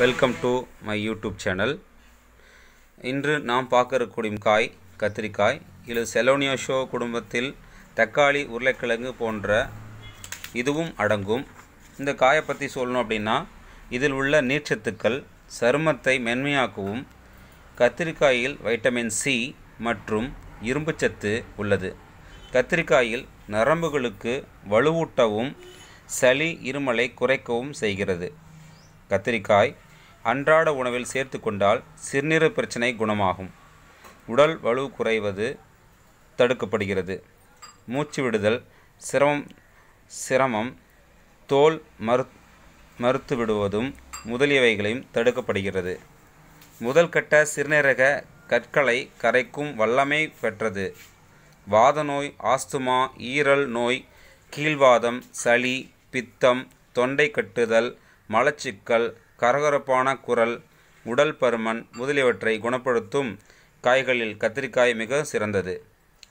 welcome to my YouTube channel இன்று நாம் பார்க்கக்கூடிய காய் கத்திரிக்காய் இது செலோனியோஷோ குடும்பத்தில் தக்காளி உருளைக்கிழங்கு போன்ற இதுவும் அடங்கும் இந்த காயை பற்றி சொல்லணும் அப்படின்னா இதில் உள்ள நீர்ச்சத்துக்கள் சருமத்தை மென்மையாக்கவும் கத்திரிக்காயில் வைட்டமின் சி மற்றும் இரும்புச்சத்து உள்ளது கத்திரிக்காயில் நரம்புகளுக்கு வலுவூட்டவும் சளி இருமலை குறைக்கவும் செய்கிறது கத்திரிக்காய் அன்றாட உணவில் சேர்த்து கொண்டால் சிறுநீர பிரச்சனை குணமாகும் உடல் வலு குறைவது தடுக்கப்படுகிறது மூச்சு விடுதல் சிரமம் சிரமம் தோல் மறு மறுத்து விடுவதும் முதலியவைகளையும் தடுக்கப்படுகிறது முதல் கட்ட சிறுநீரக கற்களை கரைக்கும் வல்லமை பெற்றது வாத நோய் ஆஸ்துமா ஈரல் நோய் கீழ்வாதம் சளி பித்தம் தொண்டை கட்டுதல் மலச்சிக்கல் கரகரப்பான குரல் உடல் பருமன் முதலியவற்றை குணப்படுத்தும் காய்களில் கத்திரிக்காய் மிக சிறந்தது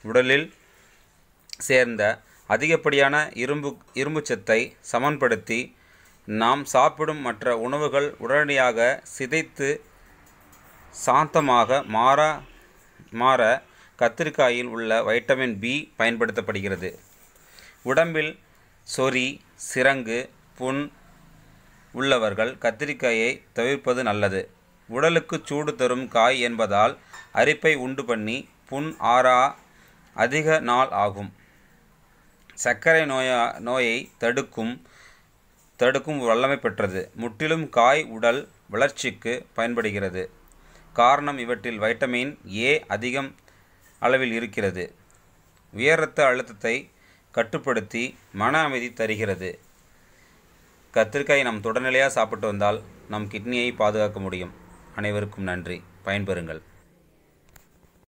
உடலில் சேர்ந்த அதிகப்படியான இரும்பு இரும்புச்சத்தை சமன்படுத்தி நாம் சாப்பிடும் மற்ற உணவுகள் உடனடியாக சிதைத்து சாந்தமாக மாற மாற கத்திரிக்காயில் உள்ள வைட்டமின் பி பயன்படுத்தப்படுகிறது உடம்பில் சொறி சிரங்கு புண் உள்ளவர்கள் கத்திரிக்காயை தவிர்ப்பது நல்லது உடலுக்கு சூடு தரும் காய் என்பதால் அரிப்பை உண்டு பண்ணி புண் ஆறா அதிக நாள் ஆகும் சர்க்கரை நோயா நோயை தடுக்கும் தடுக்கும் வல்லமை பெற்றது முற்றிலும் காய் உடல் வளர்ச்சிக்கு பயன்படுகிறது காரணம் இவற்றில் வைட்டமின் ஏ அதிகம் அளவில் இருக்கிறது உயர் இரத்த அழுத்தத்தை கட்டுப்படுத்தி மன அமைதி தருகிறது கத்திரிக்காய் நம் தொடர்நிலையாக சாப்பிட்டு வந்தால் நம் கிட்னியை பாதுகாக்க முடியும் அனைவருக்கும் நன்றி பயன்பெறுங்கள்